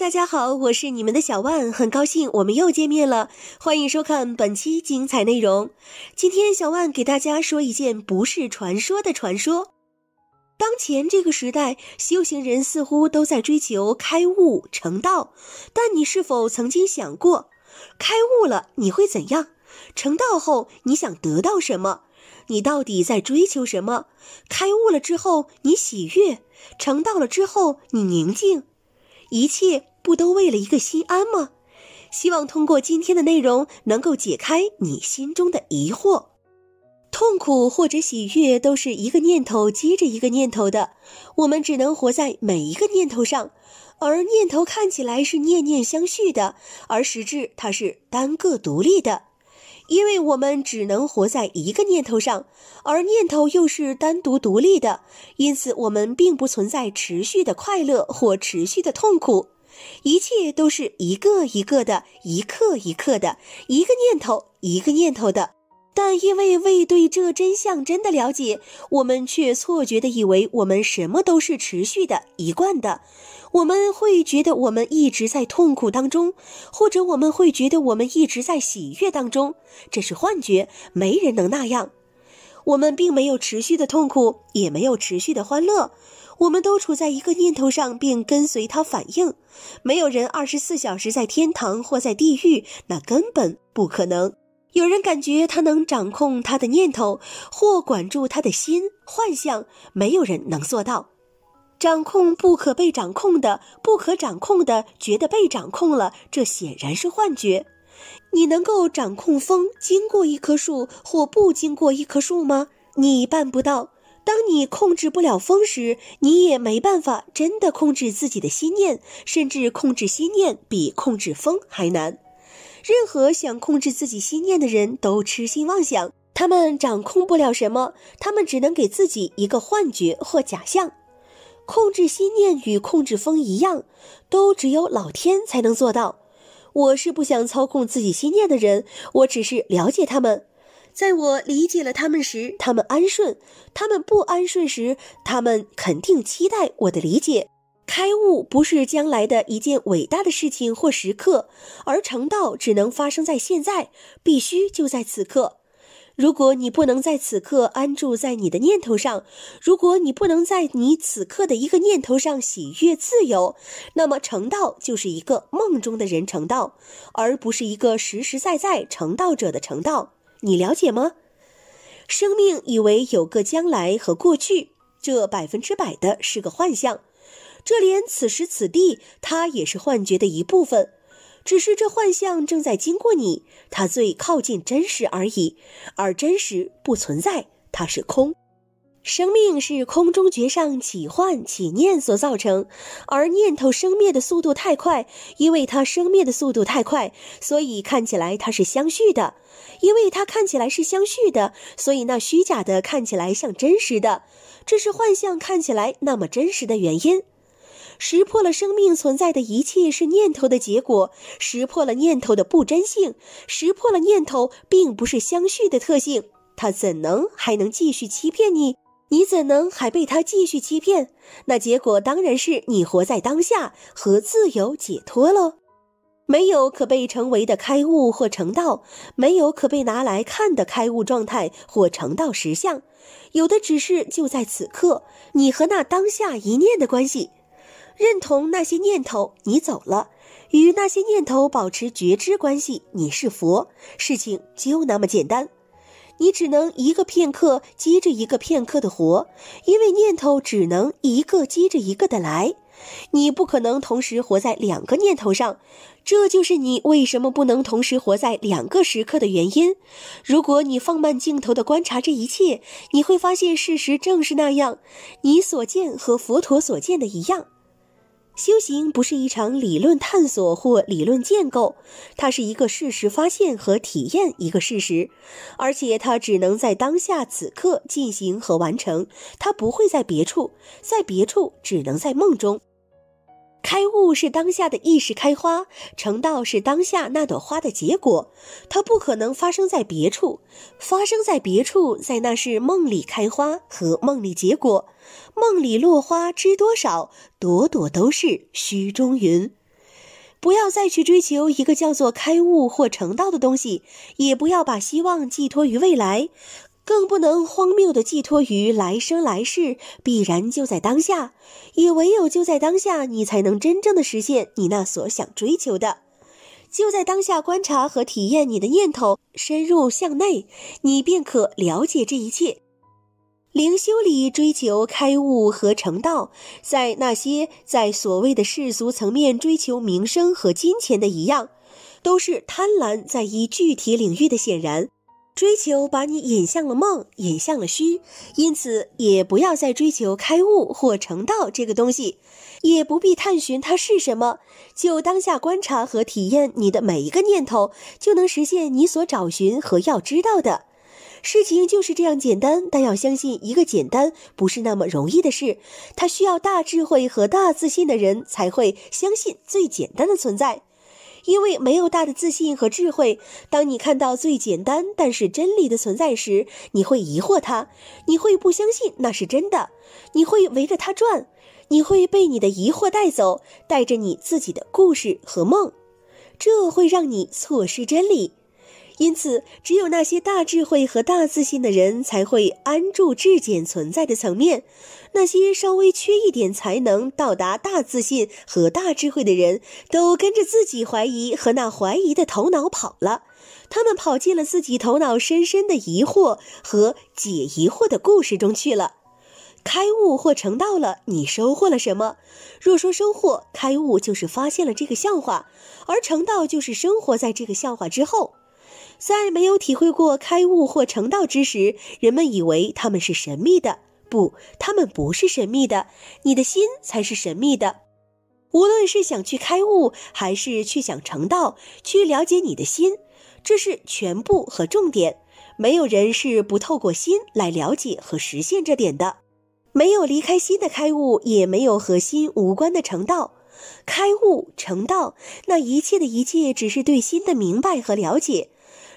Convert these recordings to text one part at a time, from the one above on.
大家好，我是你们的小万，很高兴我们又见面了，欢迎收看本期精彩内容。今天小万给大家说一件不是传说的传说。当前这个时代，修行人似乎都在追求开悟成道，但你是否曾经想过，开悟了你会怎样？成道后你想得到什么？你到底在追求什么？开悟了之后你喜悦，成道了之后你宁静，一切。不都为了一个心安吗？希望通过今天的内容，能够解开你心中的疑惑。痛苦或者喜悦，都是一个念头接着一个念头的。我们只能活在每一个念头上，而念头看起来是念念相续的，而实质它是单个独立的。因为我们只能活在一个念头上，而念头又是单独独立的，因此我们并不存在持续的快乐或持续的痛苦。一切都是一个一个的，一刻一刻的，一个念头一个念头的。但因为未对这真相真的了解，我们却错觉的以为我们什么都是持续的、一贯的。我们会觉得我们一直在痛苦当中，或者我们会觉得我们一直在喜悦当中。这是幻觉，没人能那样。我们并没有持续的痛苦，也没有持续的欢乐，我们都处在一个念头上，并跟随它反应。没有人二十四小时在天堂或在地狱，那根本不可能。有人感觉他能掌控他的念头或管住他的心，幻象，没有人能做到。掌控不可被掌控的，不可掌控的，觉得被掌控了，这显然是幻觉。你能够掌控风经过一棵树或不经过一棵树吗？你办不到。当你控制不了风时，你也没办法真的控制自己的心念，甚至控制心念比控制风还难。任何想控制自己心念的人都痴心妄想，他们掌控不了什么，他们只能给自己一个幻觉或假象。控制心念与控制风一样，都只有老天才能做到。我是不想操控自己心念的人，我只是了解他们。在我理解了他们时，他们安顺；他们不安顺时，他们肯定期待我的理解。开悟不是将来的一件伟大的事情或时刻，而成道只能发生在现在，必须就在此刻。如果你不能在此刻安住在你的念头上，如果你不能在你此刻的一个念头上喜悦自由，那么成道就是一个梦中的人成道，而不是一个实实在在成道者的成道。你了解吗？生命以为有个将来和过去，这百分之百的是个幻象，这连此时此地它也是幻觉的一部分。只是这幻象正在经过你，它最靠近真实而已，而真实不存在，它是空。生命是空中觉上起幻起念所造成，而念头生灭的速度太快，因为它生灭的速度太快，所以看起来它是相续的。因为它看起来是相续的，所以那虚假的看起来像真实的，这是幻象看起来那么真实的原因。识破了生命存在的一切是念头的结果，识破了念头的不真性，识破了念头并不是相续的特性，他怎能还能继续欺骗你？你怎能还被他继续欺骗？那结果当然是你活在当下和自由解脱喽。没有可被成为的开悟或成道，没有可被拿来看的开悟状态或成道实相，有的只是就在此刻你和那当下一念的关系。认同那些念头，你走了，与那些念头保持觉知关系，你是佛，事情就那么简单。你只能一个片刻接着一个片刻的活，因为念头只能一个接着一个的来，你不可能同时活在两个念头上。这就是你为什么不能同时活在两个时刻的原因。如果你放慢镜头的观察这一切，你会发现事实正是那样，你所见和佛陀所见的一样。修行不是一场理论探索或理论建构，它是一个事实发现和体验一个事实，而且它只能在当下此刻进行和完成，它不会在别处，在别处只能在梦中。开悟是当下的意识开花，成道是当下那朵花的结果，它不可能发生在别处，发生在别处，在那是梦里开花和梦里结果，梦里落花知多少，朵朵都是虚中云。不要再去追求一个叫做开悟或成道的东西，也不要把希望寄托于未来。更不能荒谬的寄托于来生来世，必然就在当下；也唯有就在当下，你才能真正的实现你那所想追求的。就在当下观察和体验你的念头，深入向内，你便可了解这一切。灵修里追求开悟和成道，在那些在所谓的世俗层面追求名声和金钱的一样，都是贪婪在一具体领域的显然。追求把你引向了梦，引向了虚，因此也不要再追求开悟或成道这个东西，也不必探寻它是什么，就当下观察和体验你的每一个念头，就能实现你所找寻和要知道的。事情就是这样简单，但要相信一个简单不是那么容易的事，它需要大智慧和大自信的人才会相信最简单的存在。因为没有大的自信和智慧，当你看到最简单但是真理的存在时，你会疑惑它，你会不相信那是真的，你会围着它转，你会被你的疑惑带走，带着你自己的故事和梦，这会让你错失真理。因此，只有那些大智慧和大自信的人才会安住至简存在的层面。那些稍微缺一点才能到达大自信和大智慧的人，都跟着自己怀疑和那怀疑的头脑跑了。他们跑进了自己头脑深深的疑惑和解疑惑的故事中去了。开悟或成道了，你收获了什么？若说收获，开悟就是发现了这个笑话，而成道就是生活在这个笑话之后。在没有体会过开悟或成道之时，人们以为他们是神秘的。不，他们不是神秘的，你的心才是神秘的。无论是想去开悟，还是去想成道，去了解你的心，这是全部和重点。没有人是不透过心来了解和实现这点的。没有离开心的开悟，也没有和心无关的成道。开悟、成道，那一切的一切，只是对心的明白和了解。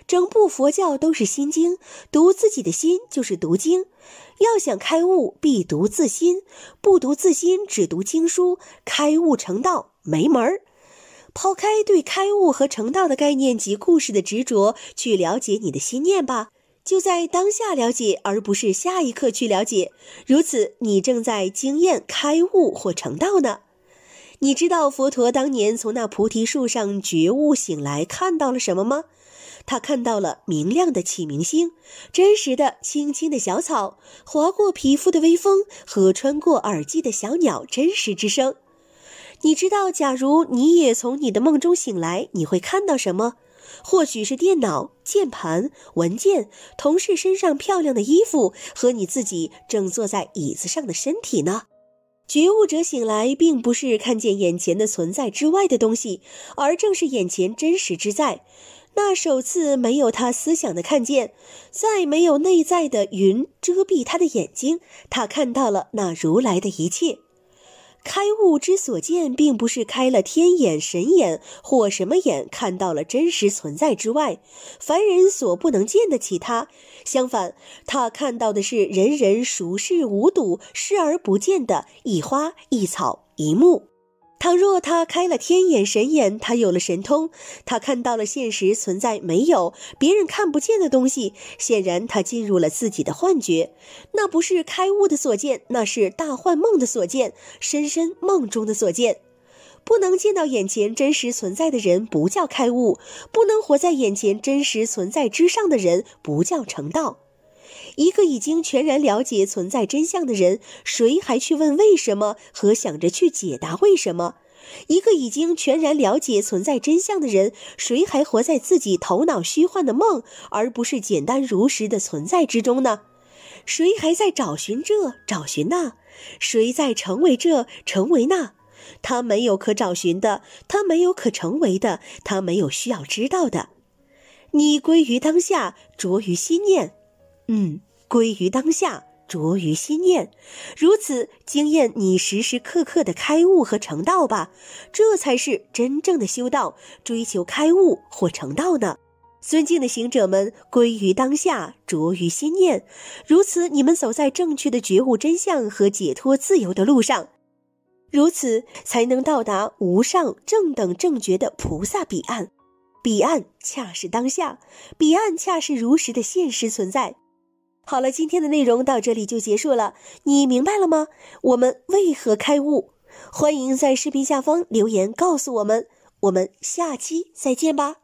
整部佛教都是心经，读自己的心就是读经。要想开悟，必读自心；不读自心，只读经书，开悟成道没门儿。抛开对开悟和成道的概念及故事的执着，去了解你的心念吧。就在当下了解，而不是下一刻去了解。如此，你正在经验开悟或成道呢？你知道佛陀当年从那菩提树上觉悟醒来，看到了什么吗？他看到了明亮的启明星，真实的青青的小草，划过皮肤的微风和穿过耳机的小鸟真实之声。你知道，假如你也从你的梦中醒来，你会看到什么？或许是电脑、键盘、文件、同事身上漂亮的衣服和你自己正坐在椅子上的身体呢？觉悟者醒来，并不是看见眼前的存在之外的东西，而正是眼前真实之在。那首次没有他思想的看见，再没有内在的云遮蔽他的眼睛，他看到了那如来的一切。开悟之所见，并不是开了天眼、神眼或什么眼，看到了真实存在之外，凡人所不能见的其他。相反，他看到的是人人熟视无睹、视而不见的一花一草一木。倘若他开了天眼神眼，他有了神通，他看到了现实存在没有别人看不见的东西。显然，他进入了自己的幻觉，那不是开悟的所见，那是大幻梦的所见，深深梦中的所见。不能见到眼前真实存在的人，不叫开悟；不能活在眼前真实存在之上的人，不叫成道。一个已经全然了解存在真相的人，谁还去问为什么和想着去解答为什么？一个已经全然了解存在真相的人，谁还活在自己头脑虚幻的梦，而不是简单如实的存在之中呢？谁还在找寻这，找寻那？谁在成为这，成为那？他没有可找寻的，他没有可成为的，他没有需要知道的。你归于当下，着于心念。嗯，归于当下，着于心念，如此惊艳你时时刻刻的开悟和成道吧。这才是真正的修道，追求开悟或成道呢。尊敬的行者们，归于当下，着于心念，如此你们走在正确的觉悟真相和解脱自由的路上，如此才能到达无上正等正觉的菩萨彼岸。彼岸恰是当下，彼岸恰是如实的现实存在。好了，今天的内容到这里就结束了。你明白了吗？我们为何开悟？欢迎在视频下方留言告诉我们。我们下期再见吧。